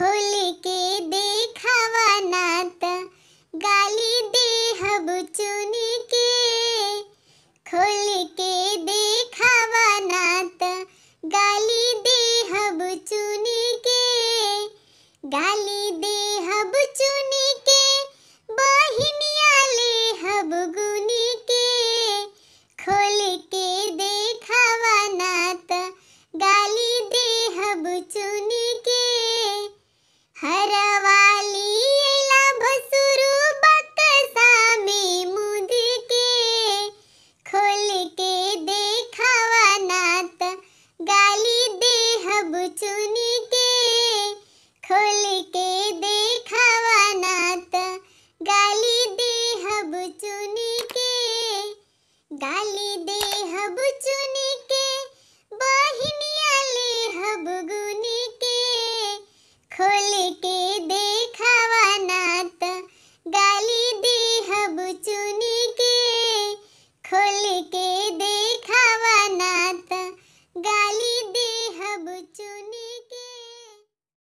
खुल के देखावा नात गाली दे हब चुनी के खुल के देखावा नात गाली दे हब चुनी के गाली दे हब चुनी गाली दे हब चुने